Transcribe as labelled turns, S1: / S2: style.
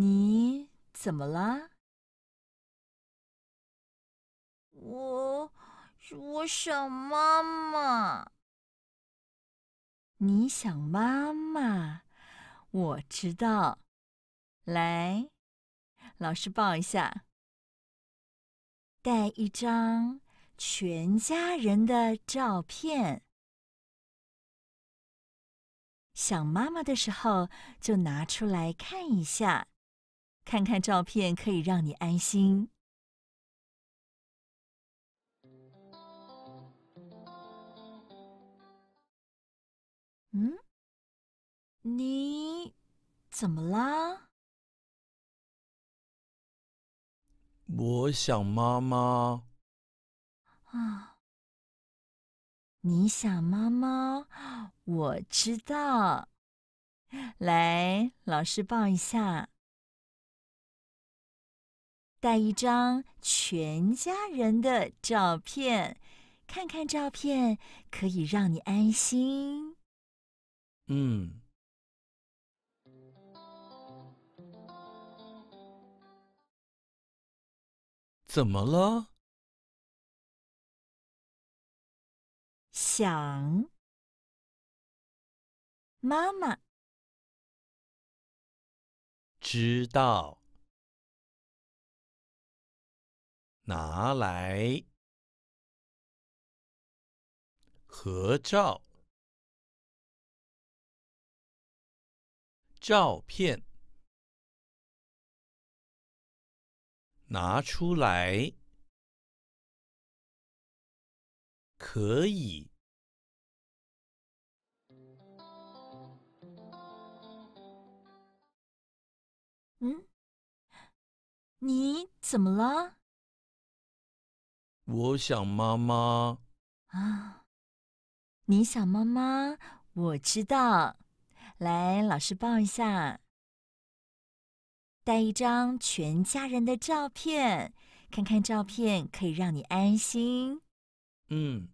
S1: 你怎么了？我，我想妈妈。
S2: 你想妈妈，我知道。来，老师抱一下。带一张全家人的照片，想妈妈的时候就拿出来看一下。看看照片可以让你安心。
S1: 嗯，你怎么啦？我想
S2: 妈妈。啊，你想妈妈，我知道。来，老师抱一下。带一张全家人的照片，看看照片可以让你安心。
S1: 嗯，怎么了？想妈妈，知道。拿来合照，照片拿出来，可以。嗯，你怎么了？我想妈妈
S2: 啊！你想妈妈，我知道。来，老师抱一下。带一张全家人的照片，看看照片可以让你安心。嗯。